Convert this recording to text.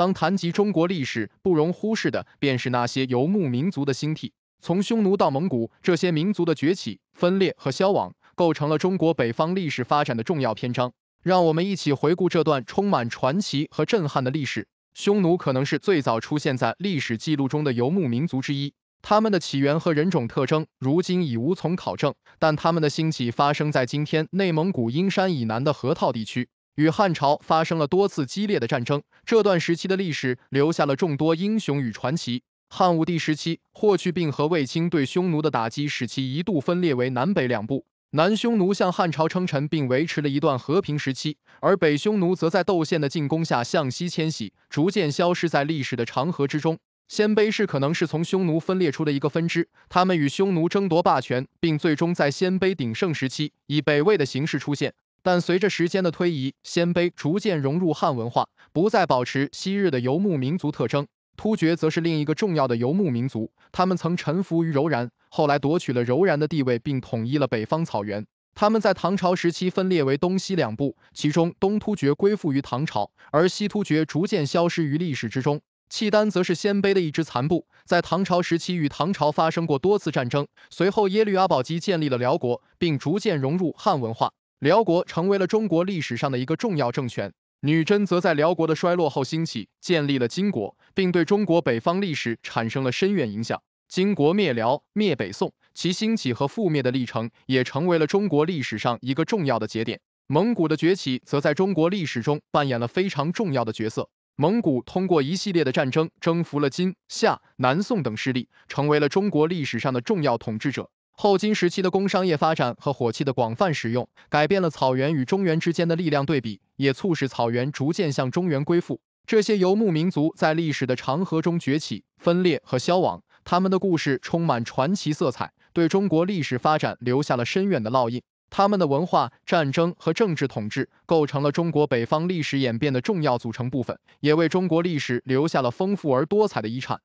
当谈及中国历史，不容忽视的便是那些游牧民族的兴替。从匈奴到蒙古，这些民族的崛起、分裂和消亡，构成了中国北方历史发展的重要篇章。让我们一起回顾这段充满传奇和震撼的历史。匈奴可能是最早出现在历史记录中的游牧民族之一，他们的起源和人种特征如今已无从考证，但他们的兴起发生在今天内蒙古阴山以南的河套地区。与汉朝发生了多次激烈的战争，这段时期的历史留下了众多英雄与传奇。汉武帝时期，霍去病和卫青对匈奴的打击，使其一度分裂为南北两部。南匈奴向汉朝称臣，并维持了一段和平时期；而北匈奴则在窦宪的进攻下向西迁徙，逐渐消失在历史的长河之中。鲜卑是可能是从匈奴分裂出的一个分支，他们与匈奴争夺霸权，并最终在鲜卑鼎盛时期以北魏的形式出现。但随着时间的推移，鲜卑逐渐融入汉文化，不再保持昔日的游牧民族特征。突厥则是另一个重要的游牧民族，他们曾臣服于柔然，后来夺取了柔然的地位，并统一了北方草原。他们在唐朝时期分裂为东西两部，其中东突厥归附于唐朝，而西突厥逐渐消失于历史之中。契丹则是鲜卑的一支残部，在唐朝时期与唐朝发生过多次战争。随后，耶律阿保机建立了辽国，并逐渐融入汉文化。辽国成为了中国历史上的一个重要政权，女真则在辽国的衰落后兴起，建立了金国，并对中国北方历史产生了深远影响。金国灭辽、灭北宋，其兴起和覆灭的历程也成为了中国历史上一个重要的节点。蒙古的崛起则在中国历史中扮演了非常重要的角色。蒙古通过一系列的战争，征服了金、夏、南宋等势力，成为了中国历史上的重要统治者。后金时期的工商业发展和火器的广泛使用，改变了草原与中原之间的力量对比，也促使草原逐渐向中原归附。这些游牧民族在历史的长河中崛起、分裂和消亡，他们的故事充满传奇色彩，对中国历史发展留下了深远的烙印。他们的文化、战争和政治统治，构成了中国北方历史演变的重要组成部分，也为中国历史留下了丰富而多彩的遗产。